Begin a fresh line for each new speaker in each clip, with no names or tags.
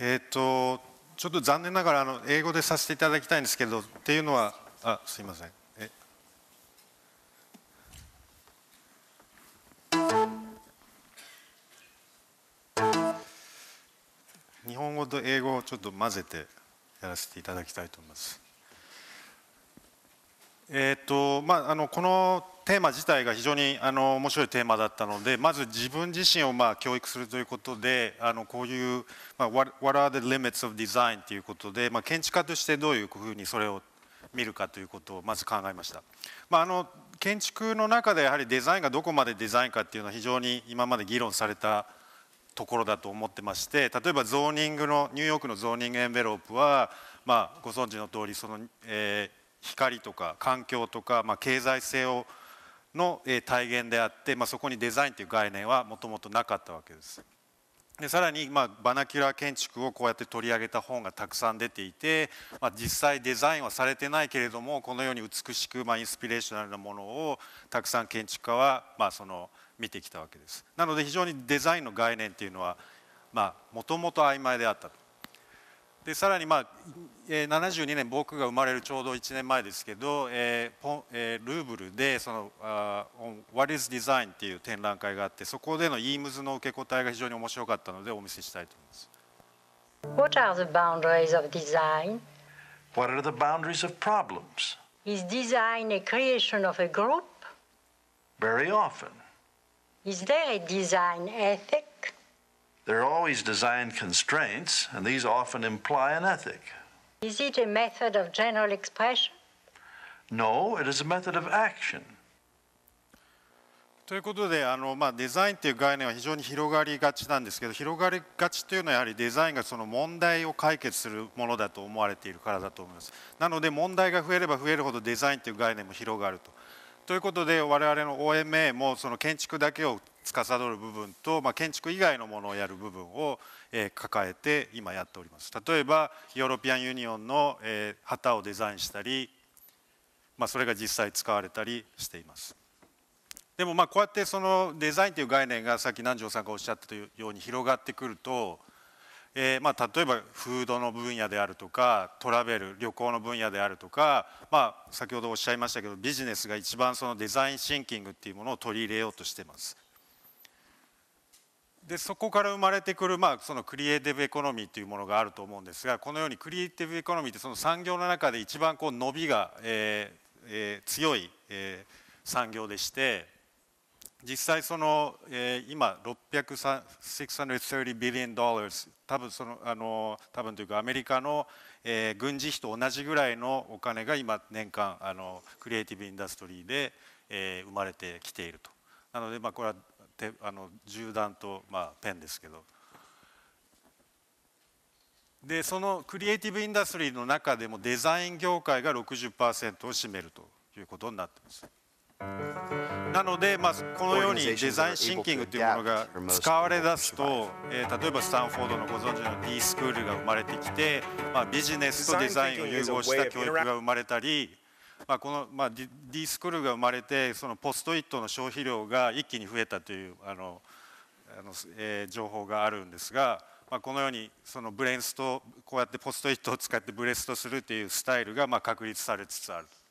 えっ、ー、とちょっと残念ながらあの英語でさせていただきたいんですけどっていうのはあすいませんえ日本語と英語をちょっと混ぜてやらせていただきたいと思います。えーとまあ、あのこのテーマ自体が非常にあの面白いテーマだったのでまず自分自身をまあ教育するということであのこういう、まあ、What are the limits of design ということで、まあ、建築家としてどういうふうにそれを見るかということをまず考えました。まあ、あの建築の中でやはりデザインがどこまでデザインかっていうのは非常に今まで議論されたところだと思ってまして例えばゾーニングのニューヨークのゾーニングエンベロープは、まあ、ご存知の通りその、えー、光とか環境とか、まあ、経済性をの体現であって、まあ、そこにデザインという概念はもともとなかったわけです。でさらに、まあ、バナキュラー建築をこうやって取り上げた本がたくさん出ていて、まあ、実際デザインはされてないけれどもこのように美しく、まあ、インスピレーショナルなものをたくさん建築家は、まあ、その見てきたわけです。なので非常にデザインの概念っていうのはもともと曖昧であったと。でさらに、まあ、72年僕が生まれるちょうど1年前ですけど、えーえー、ルーブルでその What is Design っていう展覧会があってそこでの EAMS の受け答えが非常に面白かったのでお見せしたいと思います。What are the boundaries of design? What are the boundaries of problems? Is design a creation of a group? Very often. Is there a design ethic? There are always design constraints, and these often imply an ethic. Is it a method of general expression? No, it is a method of action. ということであの、まあ、デザインという概念は非常に広がりがちなんですけど広がりがちというのはやはりデザインがその問題を解決するものだと思われているからだと思いますなので問題が増えれば増えるほどデザインという概念も広がると。ということで我々の OMA もその建築だけを司る部分と、まあ、建築以外のものをやる部分を、えー、抱えて今やっております例えばヨーロピアンユニオンの、えー、旗をデザインしたり、まあ、それが実際使われたりしています。でもまあこうやってそのデザインという概念がさっき南條さんがおっしゃったように広がってくると、えー、まあ例えばフードの分野であるとかトラベル旅行の分野であるとか、まあ、先ほどおっしゃいましたけどビジネスが一番そのデザインシンキングっていうものを取り入れようとしてます。でそこから生まれてくる、まあ、そのクリエイティブエコノミーというものがあると思うんですがこのようにクリエイティブエコノミーってその産業の中で一番こう伸びが、えーえー、強い、えー、産業でして実際その、えー、今630 billion dollars 多分そのあの多分というかアメリカの、えー、軍事費と同じぐらいのお金が今年間あのクリエイティブインダストリーで、えー、生まれてきているとなのでまあこれはてあの銃弾とまあペンですけどでそのクリエイティブインダストリーの中でもデザイン業界が60%を占めるということになってます。なので、まあ、このようにデザインシンキングというものが使われだすと、えー、例えばスタンフォードのご存知の D スクールが生まれてきて、まあ、ビジネスとデザインを融合した教育が生まれたり、まあ、この、まあ、D スクールが生まれてそのポストイットの消費量が一気に増えたというあのあの、えー、情報があるんですが。まあ、このようにそのブレンストこうやってポストイットを使ってブレストするというスタイルがまあ確立されつつあると。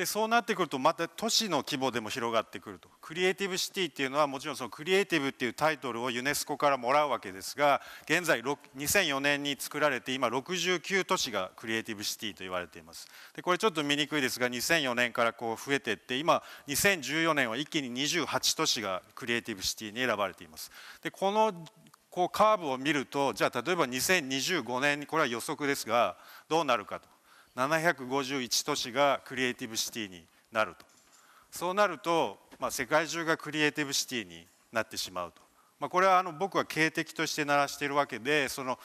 でそうなってくるとまた都市の規模でも広がってくるとクリエイティブシティっていうのはもちろんそのクリエイティブっていうタイトルをユネスコからもらうわけですが現在2004年に作られて今69都市がクリエイティブシティと言われていますでこれちょっと見にくいですが2004年からこう増えていって今2014年は一気に28都市がクリエイティブシティに選ばれていますでこのこうカーブを見るとじゃあ例えば2025年にこれは予測ですがどうなるかと751都市がクリエイティブシティになるとそうなると、まあ、世界中がクリエイティブシティになってしまうと、まあ、これはあの僕は警笛として鳴らしているわけでその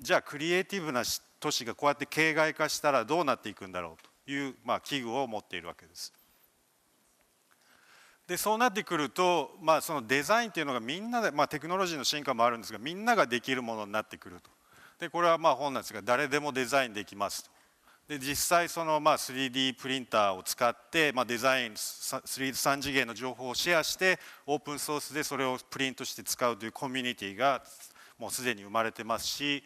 じゃあクリエイティブな都市がこうやって形骸化したらどうなっていくんだろうという、まあ、危惧を持っているわけです。でそうなってくると、まあ、そのデザインっていうのがみんなで、まあ、テクノロジーの進化もあるんですがみんなができるものになってくるとでこれはまあ本なんですが誰でもデザインできますとで実際そのまあ 3D プリンターを使って、まあ、デザイン 3, 次元の情報をシェアしてオープンソースでそれをプリントして使うというコミュニティがもうすでに生まれてますし、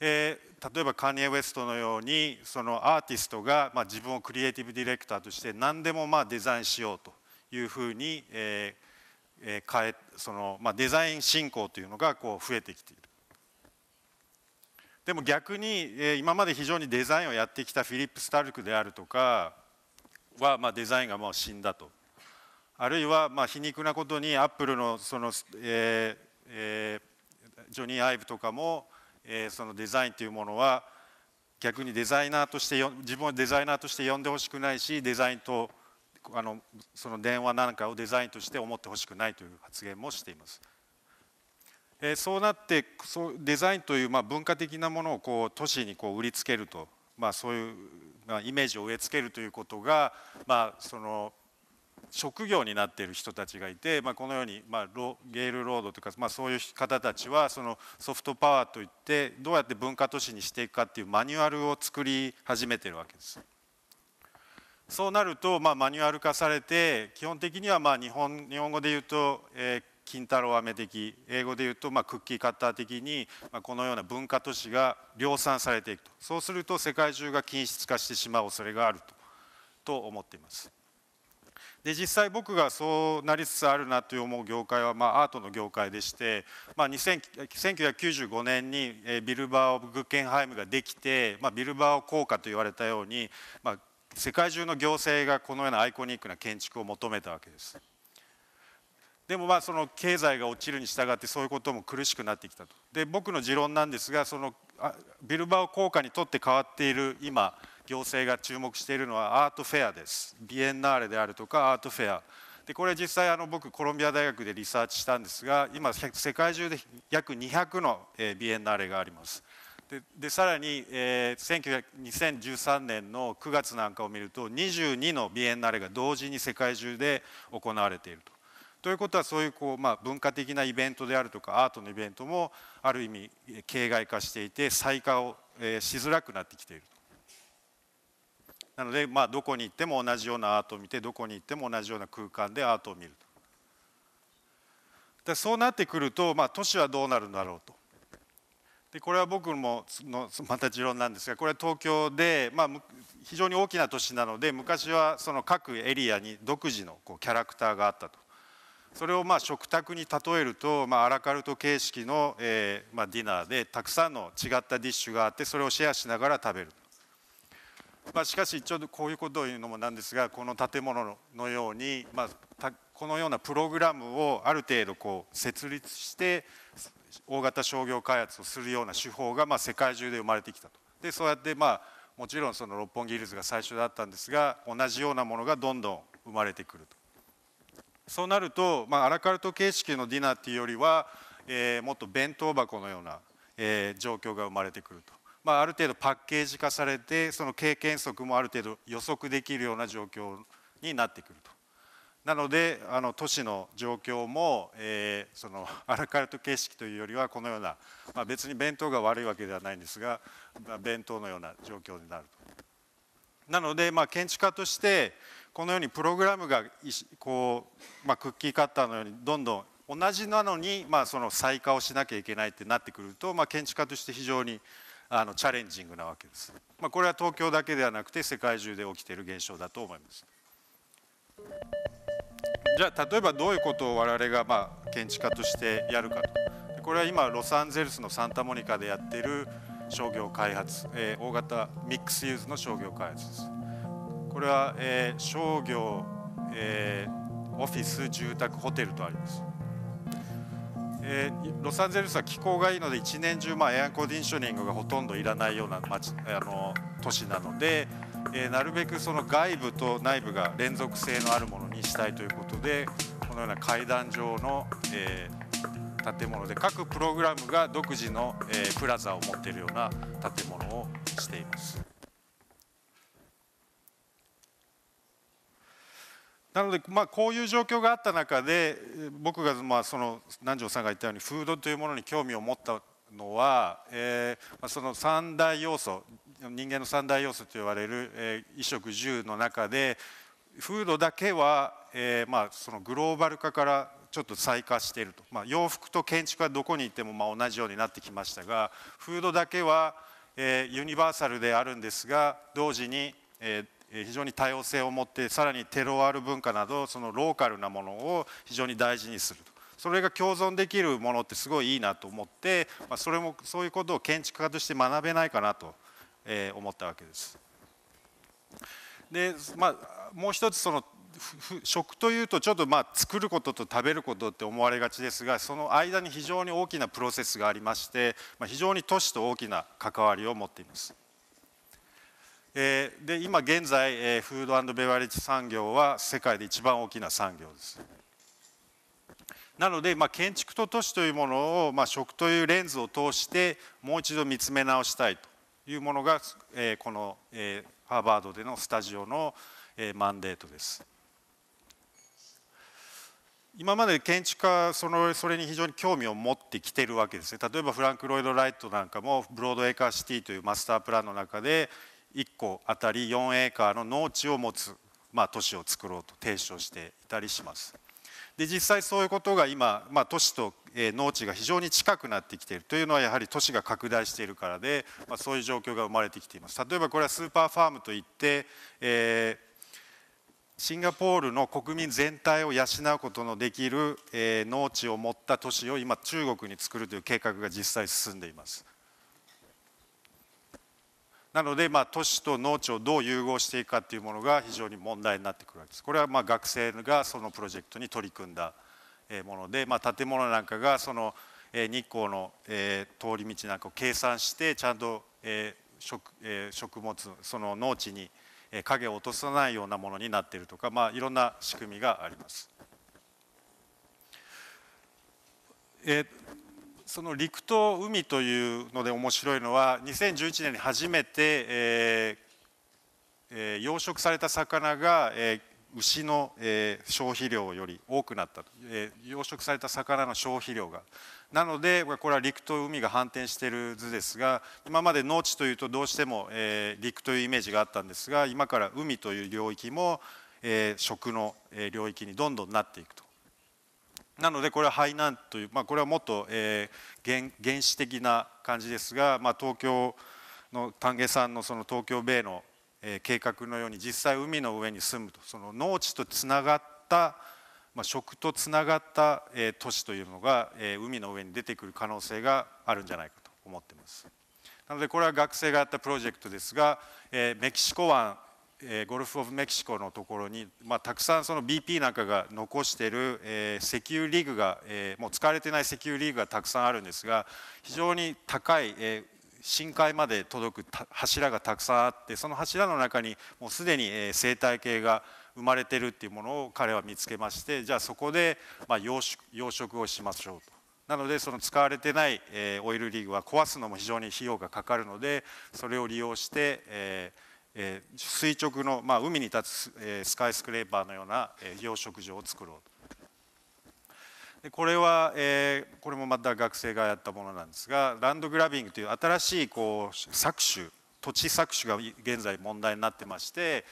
え例えばカニエ・ウェストのようにそのアーティストが、まあ、自分をクリエイティブディレクターとして何でもまあデザインしようというふうに、ええ変えその、まあ、デザイン進行というのがこう増えてきてでも逆に、え今まで非常にデザインをやってきたフィリップ・スタルクであるとかは、まあ、デザインがもう死んだとあるいは、まあ、皮肉なことにアップルのその、えーえー、ジョニー・アイブとかも、えそのデザインというものは逆にデザイナーとして自分はデザイナーとして呼んでほしくないしデザインとあのその電話なんかをデザインとして思ってほしくないという発言もしています。えー、そうなってそうデザインという、まあ、文化的なものをこう都市にこう売りつけると、まあ、そういう、まあ、イメージを植え付けるということが、まあ、その職業になっている人たちがいて、まあ、このように、まあ、ゲールロードとか、まあ、そういう方たちはそのソフトパワーといってどうやって文化都市にしていくかっていうマニュアルを作り始めてるわけです。そうなると、まあ、マニュアル化されて基本的にはまあ日本日本語で言うと、え金太郎飴的英語で言うとまクッキーカッター的にこのような文化都市が量産されていくとそうすると世界中が均質化してしまう恐れがあると思っています。で実際僕がそうなりつつあるなと思う業界は、まあ、アートの業界でして、まあ、1995年にビルバー・オブ・グッケンハイムができて、まあ、ビルバー効果と言われたように、まあ、世界中の行政がこのようなアイコニックな建築を求めたわけです。でもまあその経済が落ちるに従ってそういうことも苦しくなってきたとで僕の持論なんですがそのビルバオ効果にとって変わっている今行政が注目しているのはアートフェアですビエンナーレであるとかアートフェアでこれ実際あの僕コロンビア大学でリサーチしたんですが今世界中で約200のビエンナーレがありますででさらに、えー、2013年の9月なんかを見ると22のビエンナーレが同時に世界中で行われているとということはそういうこう、まあ、文化的なイベントであるとかアートのイベントもある意味形骸化していて再化を、えー、しづらくなってきているなので、まあ、どこに行っても同じようなアートを見てどこに行っても同じような空間でアートを見るとでそうなってくると、まあ、都市はどうなるんだろうとでこれは僕ものまた持論なんですがこれは東京で、まあ、非常に大きな都市なので昔はその各エリアに独自のこうキャラクターがあったと。それをまあ食卓に例えると、まあ、アラカルト形式の、えまあ、ディナーでたくさんの違ったディッシュがあってそれをシェアしながら食べる、まあ、しかしちょうどこういうことを言うのもなんですがこの建物のように、まあ、このようなプログラムをある程度こう設立して大型商業開発をするような手法がまあ世界中で生まれてきたと。でそうやってまあもちろんその六本木ヒルズが最初だったんですが同じようなものがどんどん生まれてくると。そうなると、まあ、アラカルト形式のディナーっていうよりは、えー、もっと弁当箱のような、えー、状況が生まれてくると、まあ、ある程度パッケージ化されてその経験則もある程度予測できるような状況になってくると。なのであの都市の状況も、えー、そのアラカルト形式というよりはこのような、まあ、別に弁当が悪いわけではないんですが、まあ、弁当のような状況になると。なので、まあ、建築家として、このようにプログラムがこう、まあ、クッキーカッターのようにどんどん同じなのに、まあ、その再化をしなきゃいけないってなってくると、まあ、建築家として非常にあのチャレンジングなわけです、まあ、これは東京だけではなくて世界中で起きている現象だと思いますじゃあ例えばどういうことを我々がまあ建築家としてやるかとこれは今ロサンゼルスのサンタモニカでやってる商業開発、えー、大型ミックスユーズの商業開発ですこれは、えー、商業、えー、オフィス住宅ホテルとあります、えー、ロサンゼルスは気候がいいので一年中、まあ、エアコンディショニングがほとんどいらないような町あの都市なので、えー、なるべくその外部と内部が連続性のあるものにしたいということでこのような階段状の、えー、建物で各プログラムが独自の、えー、プラザを持っているような建物をしています。なので、まあ、こういう状況があった中で僕が、まあ、その南條さんが言ったようにフードというものに興味を持ったのは、えー、その三大要素人間の三大要素と言われる、えー、衣食住の中でフードだけは、えーまあ、そのグローバル化からちょっと再化していると、まあ、洋服と建築はどこに行ってもまあ同じようになってきましたがフードだけは、えー、ユニバーサルであるんですが同時に、えー、非常に多様性を持ってさらにテロワール文化などそのローカルなものを非常に大事にするとそれが共存できるものってすごいいいなと思って、まあ、それもそういうことを建築家として学べないかなと、え思ったわけです。でまあ、もう一つその食というとちょっとまあ作ることと食べることって思われがちですがその間に非常に大きなプロセスがありまして、ま非常に都市と大きな関わりを持っています。えで今現在、えフードベバレッジ産業は世界で一番大きな産業です。なので、まあ、建築と都市というものを、まあ、食というレンズを通してもう一度見つめ直したいというものが、えー、この、えー、ハーバードでのスタジオの、えー、マンデートです。今まで建築家そのそれに非常に興味を持ってきてるわけですね例えばフランク・ロイド・ライトなんかもブロードエイカーシティというマスタープランの中で1個あたり4エーカーの農地を持つ、まあ、都市を作ろうと提唱していたりします。で実際そういうことが今、まあ、都市と農地が非常に近くなってきているというのはやはり都市が拡大しているからで、まあ、そういう状況が生まれてきています。例えばこれはスーパーファームといって、えーシンガポールの国民全体を養うことのできる、えー、農地を持った都市を今中国に作るという計画が実際進んでいますなので、まあ、都市と農地をどう融合していくかというものが非常に問題になってくるわけです。これはまあ学生がそのプロジェクトに取り組んだもので、まあ、建物なんかがその日光の通り道なんかを計算してちゃんと食食物その農地に影を落とさないようなものになっているとか、まあ、いろんな仕組みがあります。えその陸と海というので面白いのは2011年に初めて、えーえー、養殖された魚が、えー、牛の、えー、消費量より多くなったと、えー、養殖された魚の消費量がなのでこれは陸と海が反転している図ですが今まで農地というとどうしても、えー、陸というイメージがあったんですが今から海という領域も、えー、食の領域にどんどんなっていくとなのでこれは廃難という、まあ、これはもっと、えー、原始的な感じですが、まあ、東京の丹下さんのその東京米の、えー、計画のように実際海の上に住むとその農地とつながった、まあ、食とつながった、えー、都市というのが、えー、海の上に出てくる可能性があるんじゃないかと思ってます。なのでこれは学生がやったプロジェクトですが、えー、メキシコ湾えゴルフ・オブ・メキシコのところに、まあ、たくさんその BP なんかが残してる、えー、石油リーグが、えー、もう使われてない石油リーグがたくさんあるんですが非常に高い、え深海まで届く柱がたくさんあってその柱の中にもうすでに、え生態系が生まれてるっていうものを彼は見つけましてじゃあそこで、まあ、養殖養殖をしましょうと。なのでその使われてない、えオイルリーグは壊すのも非常に費用がかかるのでそれを利用して、えーえ垂直の、まあ、海に立つ、えスカイスクレーパーのような、え養殖場を作ろうとでこれは、えこれもまた学生がやったものなんですがランドグラビングという新しいこう搾取土地搾取が現在問題になってまして、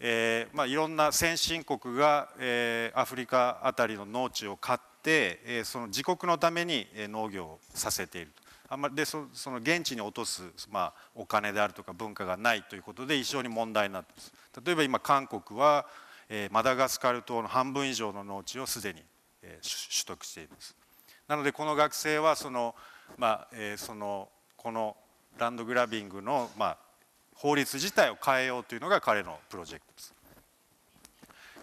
えーまあ、いろんな先進国が、えー、アフリカあたりの農地を買って、えー、その自国のために農業をさせていると。あんまりでその現地に落とす、まあ、お金であるとか文化がないということで一生に問題になってます例えば今韓国は、えー、マダガスカル島の半分以上の農地をすでに、えー、取得していますなのでこの学生はその、まあえー、そのこのランドグラビングの、まあ、法律自体を変えようというのが彼のプロジェクトです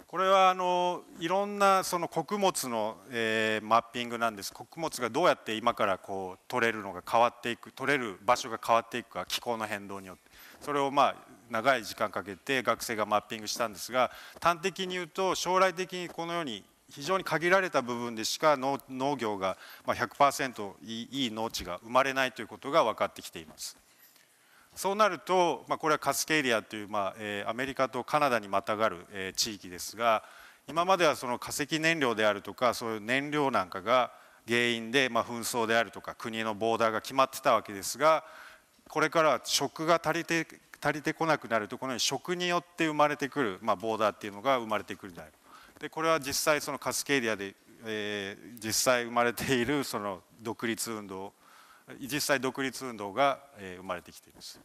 これはあのいろんなその穀物の、えー、マッピングなんです穀物がどうやって今からこう取れるのが変わっていく取れる場所が変わっていくか気候の変動によってそれをまあ長い時間かけて学生がマッピングしたんですが端的に言うと将来的にこのように非常に限られた部分でしか農業が100%いい農地が生まれないということが分かってきています。そうなると、まあ、これはカスケーリアという、まあえー、アメリカとカナダにまたがる、えー、地域ですが今まではその化石燃料であるとかそういう燃料なんかが原因で、まあ、紛争であるとか国のボーダーが決まってたわけですがこれからは食が足りて足りてこなくなるとこのように食によって生まれてくる、まあ、ボーダーっていうのが生まれてくるんだよでこれは実際そのカスケーリアで、えー、実際生まれているその独立運動実際独立運動が生まれてきています。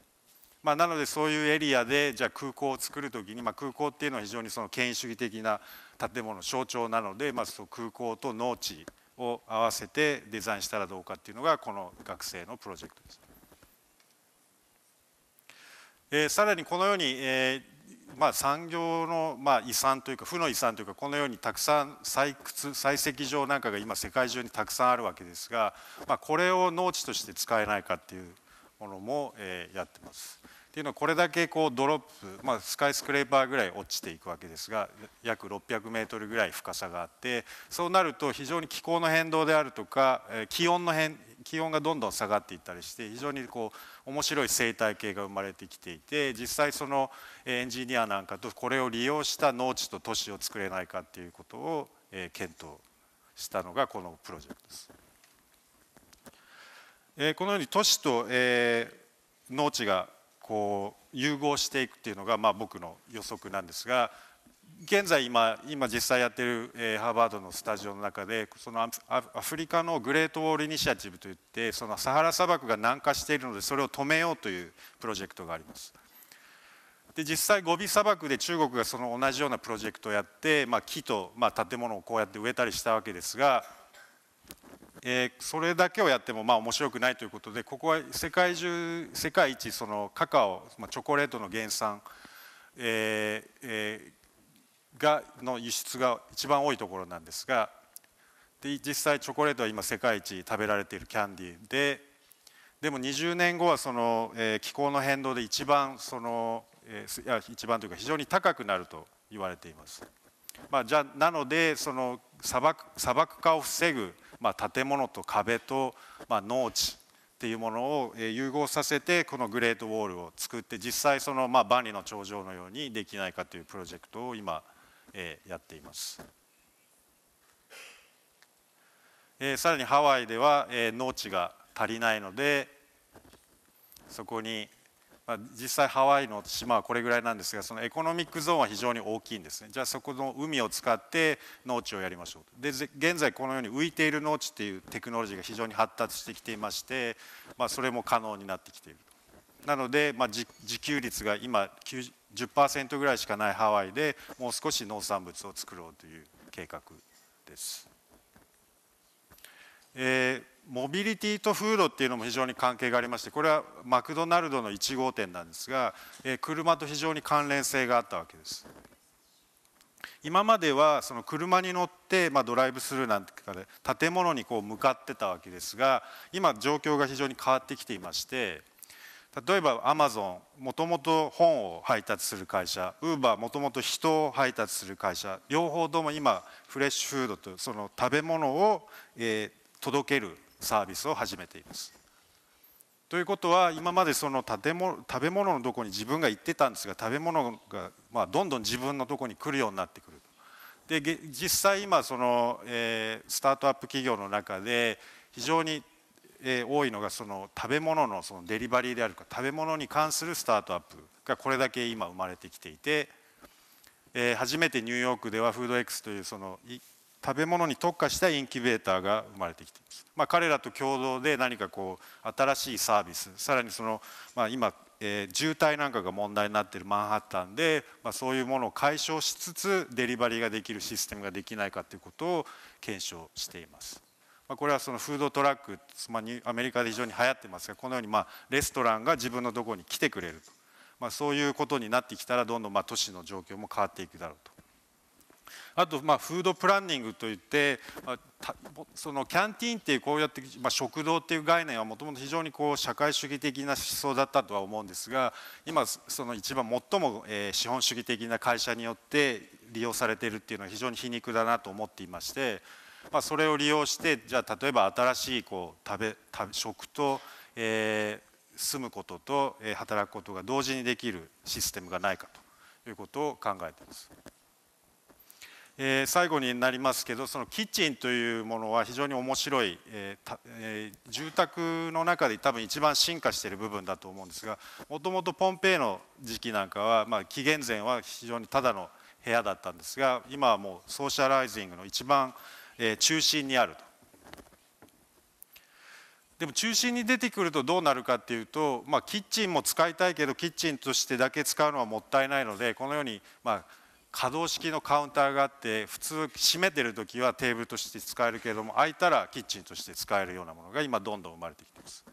まあ、なのでそういうエリアでじゃあ空港を作る時に、まあ、空港っていうのは非常にその権威主義的な建物の象徴なので、まず空港と農地を合わせてデザインしたらどうかっていうのがこの学生のプロジェクトです。えー、さらにこのように、えーまあ、産業のまあ遺産というか負の遺産というかこのようにたくさん採掘採石場なんかが今世界中にたくさんあるわけですが、まあ、これを農地として使えないかっていうものも、えやってます。っていうのはこれだけこうドロップ、まあ、スカイスクレーパーぐらい落ちていくわけですが約600メートルぐらい深さがあってそうなると非常に気候の変動であるとか気温の変気温がどんどん下がっていったりして非常にこう面白い生態系が生まれてきていて実際そのエンジニアなんかとこれを利用した農地と都市を作れないかっていうことを、え検討したのがこのプロジェクトです。えこのように都市と、え農地がこう融合していくっていうのが、まあ、僕の予測なんですが現在今今実際やってる、えハーバードのスタジオの中でそのアフリカのグレートウォールイニシアチブといってそのサハラ砂漠が南下しているのでそれを止めようというプロジェクトがあります。で実際ゴビ砂漠で中国がその同じようなプロジェクトをやって、まあ、木と、まあ、建物をこうやって植えたりしたわけですが、えー、それだけをやってもまあ面白くないということでここは世界中世界一そのカカオ、まあ、チョコレートの原産、えーえーがの輸出が一番多いところなんですがで実際チョコレートは今世界一食べられているキャンディーででも20年後はその、えー、気候の変動で一番その、えー、いや一番というか非常に高くなると言われています。まあ、じゃなのでその砂漠砂漠化を防ぐ、まあ、建物と壁と、まあ、農地っていうものを融合させてこのグレートウォールを作って実際そのまあ万里の長城のようにできないかというプロジェクトを今えやっています。えさらにハワイでは、え農地が足りないのでそこに、まあ、実際ハワイの島はこれぐらいなんですがそのエコノミックゾーンは非常に大きいんですねじゃあそこの海を使って農地をやりましょうで現在このように浮いている農地っていうテクノロジーが非常に発達してきていまして、まあ、それも可能になってきていると。なので、まあ、自給率が今10%ぐらいしかないハワイでもう少し農産物を作ろうという計画です。えー、モビリティとフードっていうのも非常に関係がありましてこれはマクドナルドの1号店なんですが、え車と非常に関連性があったわけです。今まではその車に乗って、まあ、ドライブスルーなんてかで建物にこう向かってたわけですが今状況が非常に変わってきていまして。例えばアマゾンもともと本を配達する会社ウーバーもともと人を配達する会社両方とも今フレッシュフードとその食べ物を、えー、届けるサービスを始めています。ということは今までその建物食べ物のとこに自分が行ってたんですが食べ物が、まあ、どんどん自分のとこに来るようになってくる。で実際今その、えー、スタートアップ企業の中で非常に多いのがその食べ物のそのデリバリーであるか食べ物に関するスタートアップがこれだけ今生まれてきていて、え初めてニューヨークではフード X というその食べ物に特化したインキュベーターが生まれてきています、まあ、彼らと共同で何かこう新しいサービスさらにその、まあ、今、え渋滞なんかが問題になっているマンハッタンで、まあ、そういうものを解消しつつデリバリーができるシステムができないかということを検証しています。まあ、これはそのフードトラック、まりアメリカで非常に流行ってますがこのようにまあレストランが自分のところに来てくれると、まあ、そういうことになってきたらどんどんまあ都市の状況も変わっていくだろうと。あとまあフードプランニングといって、まあ、そのキャンティーンっていうこうやって、まあ、食堂っていう概念はもともと非常にこう社会主義的な思想だったとは思うんですが今その一番最も資本主義的な会社によって利用されているっていうのは非常に皮肉だなと思っていまして。まあ、それを利用してじゃあ例えば新しいこう食べ食と、えー、住むことと、え働くことが同時にできるシステムがないかということを考えています。えー、最後になりますけどそのキッチンというものは非常に面白い、えーえー、住宅の中で多分一番進化している部分だと思うんですがもともとポンペイの時期なんかは、まあ、紀元前は非常にただの部屋だったんですが今はもうソーシャライジングの一番え中心にあると。でも中心に出てくるとどうなるかっていうと、まあ、キッチンも使いたいけどキッチンとしてだけ使うのはもったいないのでこのように、まあ、可動式のカウンターがあって普通閉めてる時はテーブルとして使えるけれども開いたらキッチンとして使えるようなものが今どんどん生まれてきてます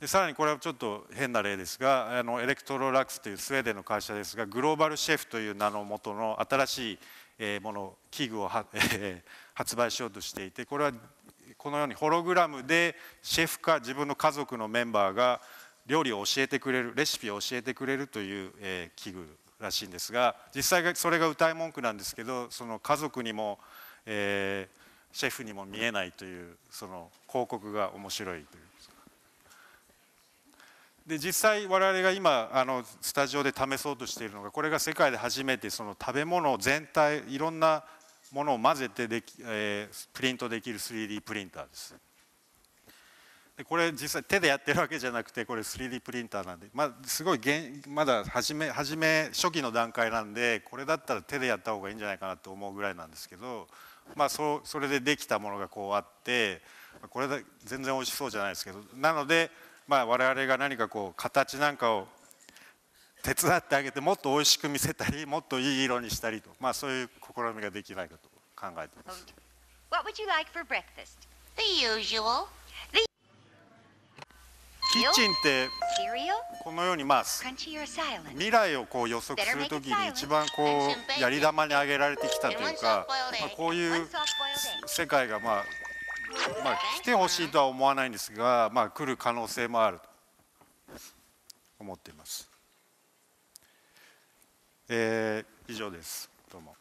でさらにこれはちょっと変な例ですがあのエレクトロラックスというスウェーデンの会社ですがグローバルシェフという名のもとの新しいもの器具を、発売しようとしていてこれはこのようにホログラムでシェフか自分の家族のメンバーが料理を教えてくれるレシピを教えてくれるという、え器具らしいんですが実際それが歌い文句なんですけどその家族にも、えシェフにも見えないというその広告が面白いという。で実際我々が今あのスタジオで試そうとしているのがこれが世界で初めてその食べ物全体いろんなものを混ぜてでき、えー、プリントできる 3D プリンターです。でこれ実際手でやってるわけじゃなくてこれ 3D プリンターなんで、まあ、すごいまだ初め初め初期の段階なんでこれだったら手でやった方がいいんじゃないかなと思うぐらいなんですけど、まあ、そそれでできたものがこうあってこれで全然美味しそうじゃないですけどなのでまあ、我々が何かこう形なんかを手伝ってあげてもっと美味しく見せたりもっといい色にしたりと、まあ、そういう試みができないかと考えています。キッチンってこのようにまあ未来をこう予測するときに一番こうやり玉に挙げられてきたというか、まあ、こういう世界がまあまあ、来てほしいとは思わないんですが、まあ、来る可能性もあると思っています。えー、以上です。どうも。